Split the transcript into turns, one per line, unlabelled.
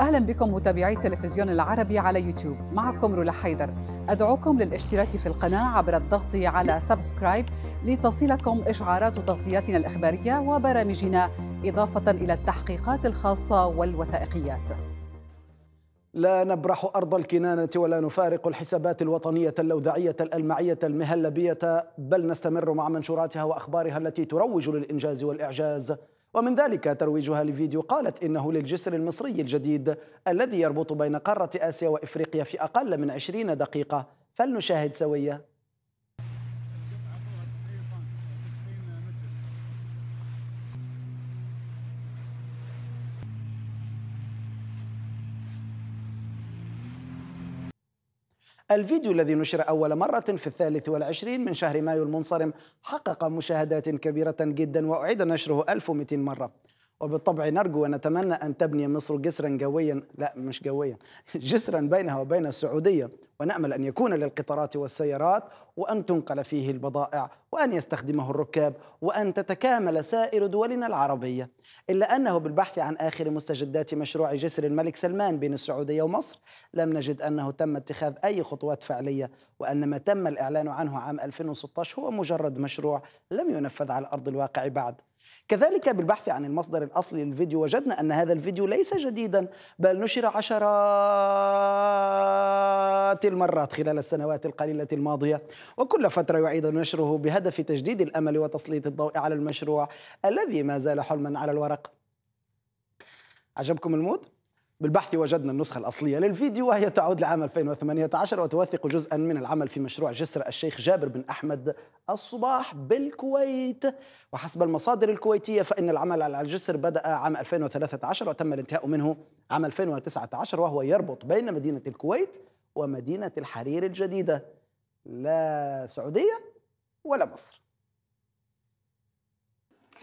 أهلا بكم متابعي التلفزيون العربي على يوتيوب معكم رولا حيدر أدعوكم للاشتراك في القناة عبر الضغط على سبسكرايب لتصلكم إشعارات تغطياتنا الإخبارية وبرامجنا إضافة إلى التحقيقات الخاصة والوثائقيات
لا نبرح أرض الكنانة ولا نفارق الحسابات الوطنية اللوذعية الألمعية المهلبية بل نستمر مع منشوراتها وأخبارها التي تروج للإنجاز والإعجاز ومن ذلك ترويجها لفيديو قالت إنه للجسر المصري الجديد الذي يربط بين قارة آسيا وإفريقيا في أقل من 20 دقيقة فلنشاهد سوية الفيديو الذي نشر أول مرة في الثالث والعشرين من شهر مايو المنصرم حقق مشاهدات كبيرة جدا وأعيد نشره 1200 مرة وبالطبع نرجو ونتمنى أن تبني مصر جسرا جويا لا مش جويا جسرا بينها وبين السعودية ونأمل أن يكون للقطارات والسيارات وأن تنقل فيه البضائع وأن يستخدمه الركاب وأن تتكامل سائر دولنا العربية إلا أنه بالبحث عن آخر مستجدات مشروع جسر الملك سلمان بين السعودية ومصر لم نجد أنه تم اتخاذ أي خطوات فعلية وأن ما تم الإعلان عنه عام 2016 هو مجرد مشروع لم ينفذ على أرض الواقع بعد كذلك بالبحث عن المصدر الأصلي للفيديو وجدنا أن هذا الفيديو ليس جديدا بل نشر عشرات المرات خلال السنوات القليلة الماضية وكل فترة يعيد نشره بهدف تجديد الأمل وتسليط الضوء على المشروع الذي ما زال حلما على الورق عجبكم المود؟ بالبحث وجدنا النسخة الأصلية للفيديو وهي تعود لعام 2018 وتوثق جزءا من العمل في مشروع جسر الشيخ جابر بن أحمد الصباح بالكويت وحسب المصادر الكويتية فإن العمل على الجسر بدأ عام 2013 وتم الانتهاء منه عام 2019 وهو يربط بين مدينة الكويت ومدينة الحرير الجديدة لا سعودية ولا مصر